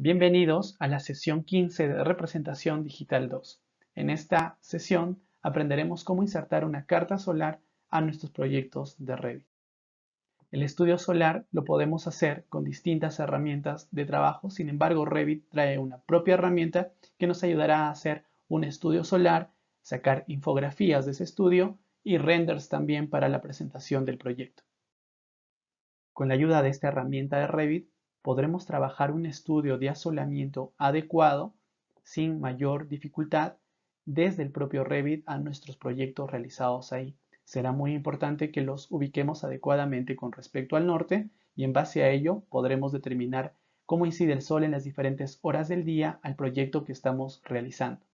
Bienvenidos a la sesión 15 de Representación Digital 2. En esta sesión aprenderemos cómo insertar una carta solar a nuestros proyectos de Revit. El estudio solar lo podemos hacer con distintas herramientas de trabajo, sin embargo Revit trae una propia herramienta que nos ayudará a hacer un estudio solar, sacar infografías de ese estudio y renders también para la presentación del proyecto. Con la ayuda de esta herramienta de Revit podremos trabajar un estudio de asolamiento adecuado sin mayor dificultad desde el propio Revit a nuestros proyectos realizados ahí. Será muy importante que los ubiquemos adecuadamente con respecto al norte y en base a ello podremos determinar cómo incide el sol en las diferentes horas del día al proyecto que estamos realizando.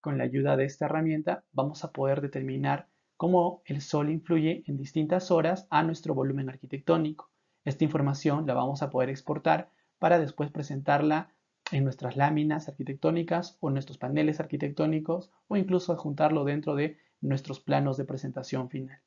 Con la ayuda de esta herramienta vamos a poder determinar cómo el sol influye en distintas horas a nuestro volumen arquitectónico esta información la vamos a poder exportar para después presentarla en nuestras láminas arquitectónicas o nuestros paneles arquitectónicos o incluso adjuntarlo dentro de nuestros planos de presentación final.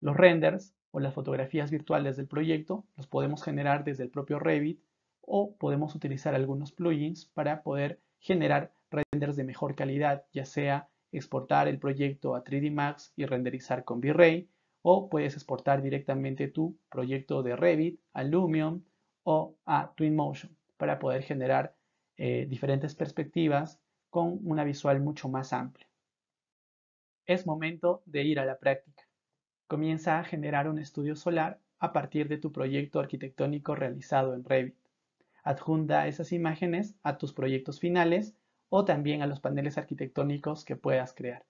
Los renders o las fotografías virtuales del proyecto los podemos generar desde el propio Revit o podemos utilizar algunos plugins para poder generar renders de mejor calidad, ya sea exportar el proyecto a 3D Max y renderizar con V-Ray, o puedes exportar directamente tu proyecto de Revit a Lumion o a Twinmotion para poder generar eh, diferentes perspectivas con una visual mucho más amplia. Es momento de ir a la práctica. Comienza a generar un estudio solar a partir de tu proyecto arquitectónico realizado en Revit. Adjunta esas imágenes a tus proyectos finales o también a los paneles arquitectónicos que puedas crear.